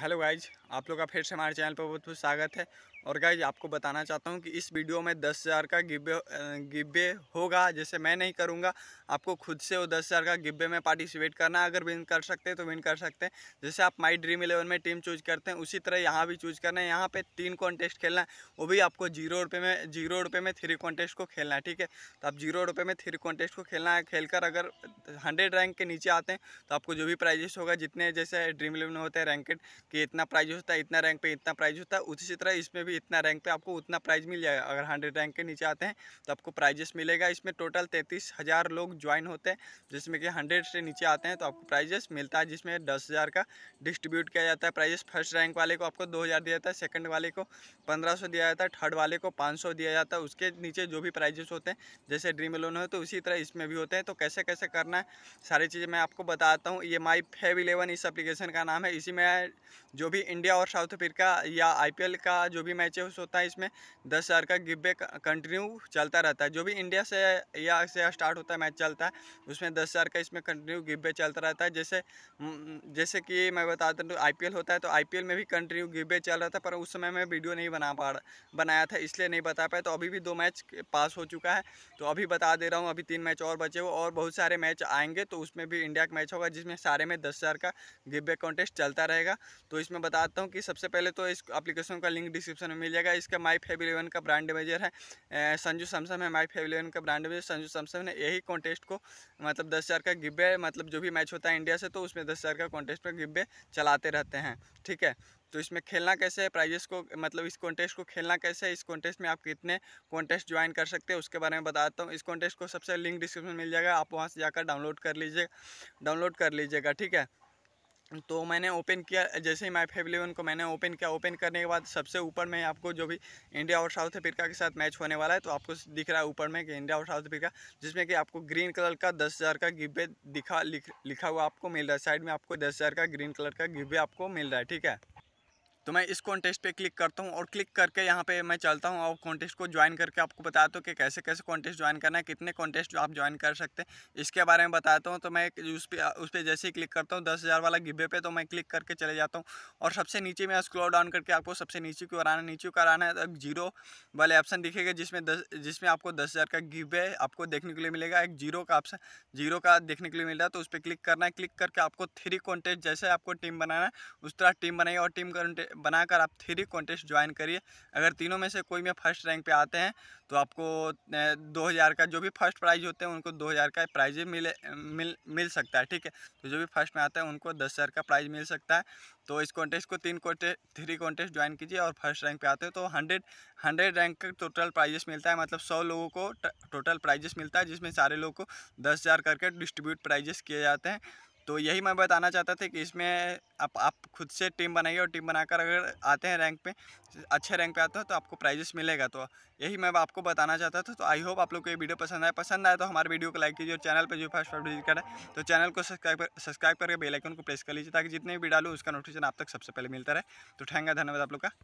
hello guys आप लोग का फिर से हमारे चैनल पर बहुत बहुत स्वागत है और गाइज आपको बताना चाहता हूँ कि इस वीडियो में दस हज़ार का गिब्बे गिब्बे होगा जैसे मैं नहीं करूँगा आपको खुद से वो दस हज़ार का गिब्बे में पार्टिसिपेट करना है अगर विन कर सकते हैं तो विन कर सकते हैं जैसे आप माई ड्रीम इलेवन में टीम चूज करते हैं उसी तरह यहाँ भी चूज करना है यहाँ पर तीन कॉन्टेस्ट खेलना है वो भी आपको जीरो रुपये में जीरो रुपये में थ्री कॉन्टेस्ट को खेलना है ठीक है तो आप जीरो रुपये में थ्री कॉन्टेस्ट को खेलना है खेलकर अगर हंड्रेड रैंक के नीचे आते हैं तो आपको जो भी प्राइजेस होगा जितने जैसे ड्रीम इलेवन होते हैं रैंकेड कि इतना प्राइज होता है इतना रैंक पे इतना प्राइज होता है उसी तरह इसमें भी इतना रैंक पे आपको उतना प्राइज मिल जाएगा अगर हंड्रेड रैंक के नीचे आते हैं तो आपको प्राइजेस मिलेगा इसमें टोटल तैंतीस हज़ार लोग ज्वाइन होते हैं जिसमें कि हंड्रेड से नीचे आते हैं तो आपको प्राइजेस मिलता है जिसमें दस हज़ार का डिस्ट्रीब्यूट किया जाता है प्राइजेस फर्स्ट रैंक वाले को आपको दो हज़ार दिया जाता है सेकेंड वाले को पंद्रह सौ दिया जाता है थर्ड वाले को पाँच सौ दिया जाता है उसके नीचे जो भी प्राइजेस होते हैं जैसे ड्रीम लोन हो तो उसी तरह इसमें भी होते हैं तो कैसे कैसे करना है सारी चीज़ें मैं आपको बताता हूँ ये माई फेव इलेवन इस अप्लीकेशन का नाम है इसी में जो भी इंडिया और साउथ अफ्रीका या आईपीएल का जो भी मैचेस होता है इसमें दस हज़ार का गिब्बे कंटिन्यू चलता रहता है जो भी इंडिया से या से स्टार्ट होता है मैच चलता है उसमें दस हज़ार का इसमें कंटिन्यू गिब्बे चलता रहता है जैसे जैसे कि मैं बता दूँ आई होता है तो आई में भी कंटिन्यू गिब्बे चल रहा था पर उस समय मैं वीडियो नहीं बना पा बनाया था इसलिए नहीं बता पाया तो अभी भी दो मैच पास हो चुका है तो अभी बता दे रहा हूँ अभी तीन मैच और बचे हुए और बहुत सारे मैच आएंगे तो उसमें भी इंडिया का मैच होगा जिसमें सारे में दस हज़ार का गिब्बे कॉन्टेस्ट चलता रहेगा तो इसमें बताता हूँ कि सबसे पहले तो इस एप्लीकेशन का लिंक डिस्क्रिप्शन में मिल जाएगा इसका माई फेव इलेवन का ब्रांड मेजर है संजू सैमसंग है माई फेव इलेवन का ब्रांड मेजर संजू सैमसंग ने यही कॉन्टेस्ट को मतलब दस हज़ार का गिब्बे मतलब जो भी मैच होता है इंडिया से तो उसमें दस हज़ार का कॉन्टेस्ट में गिब्बे चलाते रहते हैं ठीक है तो इसमें खेलना कैसे है प्राइजेस को मतलब इस कॉन्टेस्ट को खेलना कैसे है इस कॉन्टेस्ट में आप कितने कॉन्टेस्ट ज्वाइन कर सकते हैं उसके बारे में बताता हूँ इस कॉन्टेस्ट को सबसे लिंक डिस्क्रिप्शन मिल जाएगा आप वहाँ से जाकर डाउनलोड कर लीजिएगा डाउनलोड कर लीजिएगा ठीक है तो मैंने ओपन किया जैसे ही माई फाइव इलेवन को मैंने ओपन किया ओपन करने के बाद सबसे ऊपर में आपको जो भी इंडिया और साउथ अफ्रीका के साथ मैच होने वाला है तो आपको दिख रहा है ऊपर में कि इंडिया और साउथ अफ्रीका जिसमें कि आपको ग्रीन कलर का दस हज़ार का गिब्बे दिखा लिख, लिखा हुआ आपको मिल रहा है साइड में आपको दस हज़ार का ग्रीन कलर का गिब्बे आपको मिल रहा है ठीक है तो मैं इस कॉन्टेस्ट पे क्लिक करता हूँ और क्लिक करके यहाँ पे मैं चलता हूँ और कॉन्टेस्ट को ज्वाइन करके आपको बताता हूँ कि कैसे कैसे कॉन्टेस्ट ज्वाइन करना है कितने कॉन्टेस्ट आप ज्वाइन कर सकते हैं इसके बारे में बताता हूँ तो मैं उस पर उस पर जैसे ही क्लिक करता हूँ दस हज़ार वाला गिब्बे पे तो मैं क्लिक करके चले जाता हूँ और सबसे नीचे में स्क्रोल डाउन करके आपको सबसे नीचे की ओर आना नीचे की आना है तो जीरो वाले ऑप्शन दिखेगा जिसमें दस जिसमें आपको दस हज़ार का गिब्बे आपको देखने के लिए मिलेगा एक जीरो का ऑप्शन जीरो का देखने के लिए मिल रहा है तो उस पर क्लिक करना है क्लिक करके आपको थ्री कॉन्टेस्ट जैसे आपको टीम बनाना है उस तरह टीम बनाइए और टीम बनाकर आप थ्री कॉन्टेस्ट ज्वाइन करिए अगर तीनों में से कोई में फर्स्ट रैंक पे आते हैं तो आपको दो हज़ार का जो भी फर्स्ट प्राइज होते हैं उनको दो हज़ार का प्राइज मिले मिल मिल सकता है ठीक है तो जो भी फर्स्ट में आता है उनको दस हज़ार का प्राइज मिल सकता है तो इस कॉन्टेस्ट को तीन कॉन्टेस्ट थ्री कॉन्टेस्ट ज्वाइन कीजिए और फर्स्ट रैंक पे आते हैं तो हंड्रेड हंड्रेड रैंक का टोटल प्राइजेस मिलता है मतलब सौ लोगों को टोटल प्राइजेस मिलता है जिसमें सारे लोगों को दस हज़ार करके डिस्ट्रीब्यूट प्राइजेस किए जाते हैं तो यही मैं बताना चाहता था कि इसमें आप आप खुद से टीम बनाइए और टीम बनाकर अगर आते हैं रैंक पे अच्छे रैंक पे आते हैं तो आपको प्राइजेस मिलेगा तो यही मैं आपको बताना चाहता था तो आई होप आप लोग को ये वीडियो पसंद आए पसंद आए तो हमारे वीडियो को लाइक कीजिए और चैनल पर जो फर्स्ट फर्स्ट विजिट करें तो चैनल को सब्सक्राइब सब्सक्राइब करके बेलाइकन को प्रेस कर लीजिए ताकि जितने भी डालू उसका नोटिफिकेशन आप तक सबसे पहले मिलता रहे तो ठेंगा धन्यवाद आप लोग का